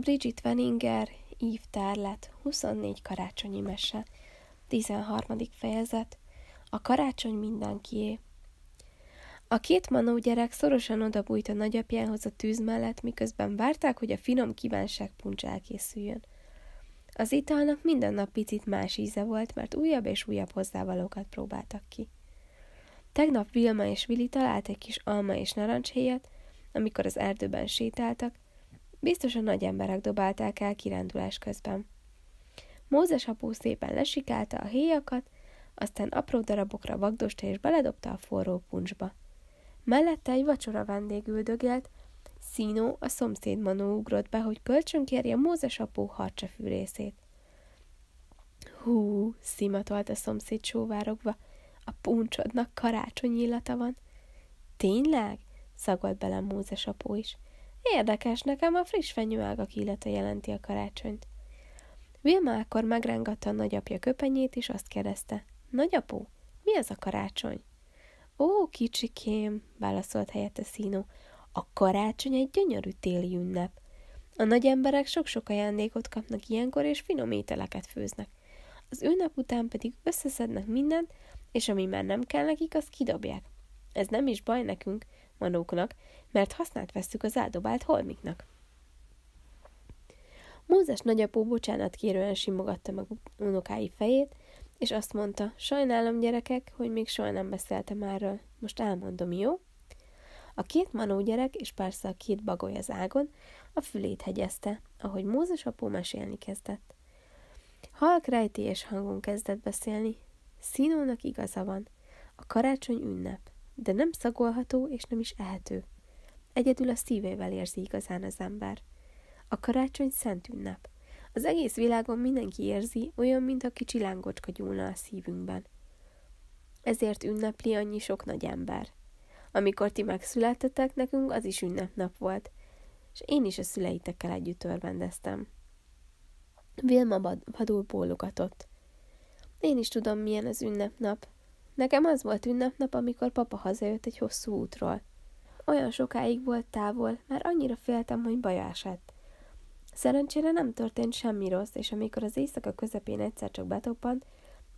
Bridget Veninger, Eve Tárlet, 24 karácsonyi mese, 13. fejezet, a karácsony mindenkié. A két manó gyerek szorosan odabújt a nagyapjához a tűz mellett, miközben várták, hogy a finom kívánság puncs elkészüljön. Az italnak minden nap picit más íze volt, mert újabb és újabb hozzávalókat próbáltak ki. Tegnap Vilma és Vili talált egy kis alma és narancshéjat, amikor az erdőben sétáltak, Biztosan nagy emberek dobálták el kirándulás közben. Mózes apó szépen lesikálta a héjakat, aztán apró darabokra vagdosta és beledobta a forró puncsba. Mellette egy vacsora vendég üldögélt, Színó a szomszéd manó ugrott be, hogy kölcsönkérje Mózes apó harcsafűrészét. Hú, szimatolt a szomszéd sóvárogva, a puncsodnak karácsony illata van. Tényleg? szagolt bele Mózes apó is. Érdekes, nekem a friss fenyőágak illata jelenti a karácsonyt. Vilma akkor megrángatta a nagyapja köpenyét, és azt kérdezte. Nagyapó, mi az a karácsony? Ó, kicsikém, válaszolt helyette Színó. A karácsony egy gyönyörű téli ünnep. A nagy emberek sok-sok ajándékot kapnak ilyenkor, és finom ételeket főznek. Az ünnep után pedig összeszednek mindent, és ami már nem kell nekik, azt kidobják. Ez nem is baj nekünk, manóknak, mert hasznát vesszük az eldobált holmiknak. Mózes nagyapó bocsánat kérően simogatta meg unokái fejét, és azt mondta, sajnálom gyerekek, hogy még soha nem beszéltem erről, most elmondom, jó? A két manó gyerek és persze a két bagoly az ágon a fülét hegyezte, ahogy Mózes apó mesélni kezdett. Halk rejtélyes hangon kezdett beszélni. Színónak igaza van. A karácsony ünnep de nem szagolható és nem is ehető. Egyedül a szívével érzi igazán az ember. A karácsony szent ünnep. Az egész világon mindenki érzi, olyan, mint a kicsi lángocska gyúlna a szívünkben. Ezért ünnepli annyi sok nagy ember. Amikor ti megszülettetek, nekünk az is ünnepnap volt, és én is a szüleitekkel együtt örvendeztem. Vilma vadul bólogatott. Én is tudom, milyen az ünnepnap, Nekem az volt ünnepnap, amikor papa hazajött egy hosszú útról. Olyan sokáig volt távol, már annyira féltem, hogy baj esett. Szerencsére nem történt semmi rossz, és amikor az éjszaka közepén egyszer csak betoppant,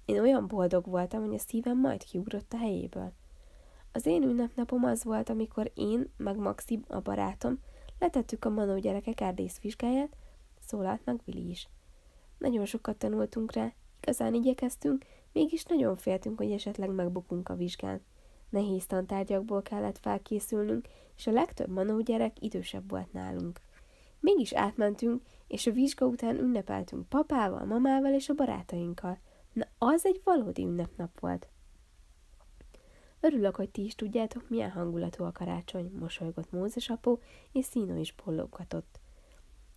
én olyan boldog voltam, hogy a szívem majd kiugrott a helyéből. Az én ünnepnapom az volt, amikor én, meg Maxi, a barátom, letettük a manó gyerekek erdész vizsgáját, szólalt meg Vili is. Nagyon sokat tanultunk rá, igazán igyekeztünk, Mégis nagyon féltünk, hogy esetleg megbukunk a vizsgán. Nehéz tantárgyakból kellett felkészülnünk, és a legtöbb manó gyerek idősebb volt nálunk. Mégis átmentünk, és a vizsga után ünnepeltünk papával, mamával és a barátainkkal. Na, az egy valódi ünnepnap volt. Örülök, hogy ti is tudjátok, milyen hangulatú a karácsony, mosolygott Mózes apó, és Színó is bollogatott.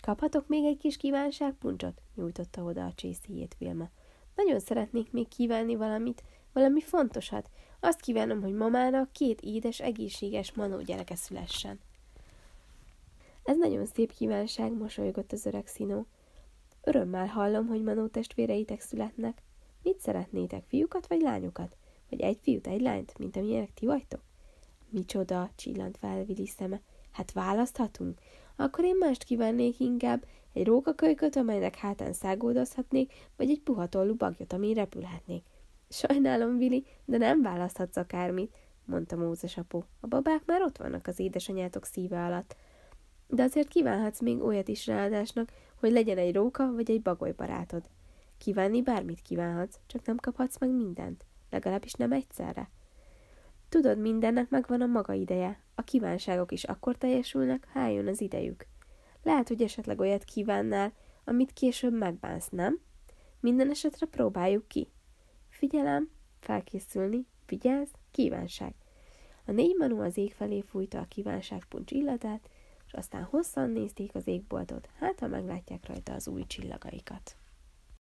Kaphatok még egy kis kívánságpuncsot? nyújtotta oda a csészéjét Vilma. Nagyon szeretnék még kívánni valamit, valami fontosat. Azt kívánom, hogy mamának két édes, egészséges manó gyereke szülessen. Ez nagyon szép kívánság, mosolygott az öreg színó. Örömmel hallom, hogy manó testvéreitek születnek. Mit szeretnétek, fiúkat vagy lányokat? Vagy egy fiút, egy lányt, mint amilyenek ti vagytok? Micsoda, csillant fel Vili szeme. Hát választhatunk. Akkor én mást kívánnék inkább, egy rókakölyköt, amelynek hátán szágódozhatnék, vagy egy puha tollú bagyot, amin repülhetnék. Sajnálom, Vili, de nem választhatsz akármit, mondta Mózes apó. A babák már ott vannak az édesanyátok szíve alatt. De azért kívánhatsz még olyat is ráadásnak, hogy legyen egy róka vagy egy bagoly barátod. Kívánni bármit kívánhatsz, csak nem kaphatsz meg mindent, legalábbis nem egyszerre. Tudod, mindennek megvan a maga ideje, a kívánságok is akkor teljesülnek, ha eljön az idejük. Lehet, hogy esetleg olyat kívánnál, amit később megbánsz, nem? Minden esetre próbáljuk ki. Figyelem, felkészülni, vigyázz, kívánság. A négy manu az ég felé fújta a puncs illatát, és aztán hosszan nézték az égboltot, hát ha meglátják rajta az új csillagaikat.